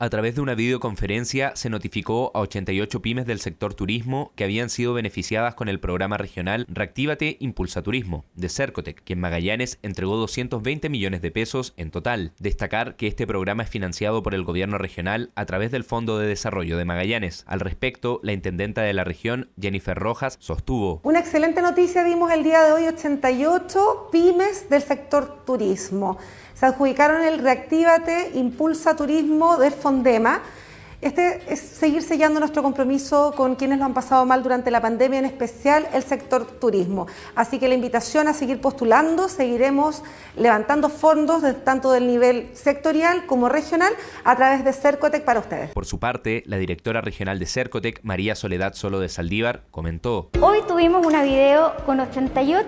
A través de una videoconferencia se notificó a 88 pymes del sector turismo que habían sido beneficiadas con el programa regional Reactívate Impulsa Turismo de Cercotec, que en Magallanes entregó 220 millones de pesos en total. Destacar que este programa es financiado por el gobierno regional a través del Fondo de Desarrollo de Magallanes. Al respecto, la intendenta de la región, Jennifer Rojas, sostuvo. Una excelente noticia dimos el día de hoy 88 pymes del sector turismo. Se adjudicaron el Reactívate Impulsa Turismo del Fondo Fondema, este es seguir sellando nuestro compromiso con quienes lo han pasado mal durante la pandemia, en especial el sector turismo. Así que la invitación a seguir postulando, seguiremos levantando fondos tanto del nivel sectorial como regional a través de Cercotec para ustedes. Por su parte, la directora regional de Cercotec, María Soledad Solo de Saldívar, comentó. Hoy tuvimos una video con 88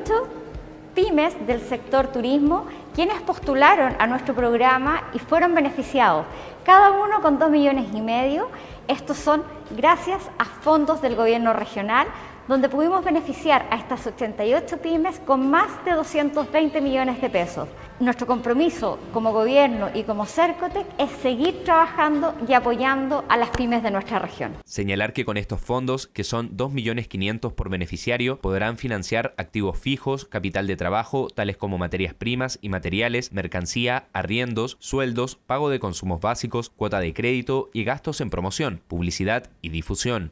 pymes del sector turismo quienes postularon a nuestro programa y fueron beneficiados cada uno con 2 millones y medio. Estos son gracias a fondos del gobierno regional, donde pudimos beneficiar a estas 88 pymes con más de 220 millones de pesos. Nuestro compromiso como gobierno y como Cercotec es seguir trabajando y apoyando a las pymes de nuestra región. Señalar que con estos fondos, que son millones 500 por beneficiario, podrán financiar activos fijos, capital de trabajo, tales como materias primas y materiales, mercancía, arriendos, sueldos, pago de consumos básicos, cuota de crédito y gastos en promoción, publicidad y difusión.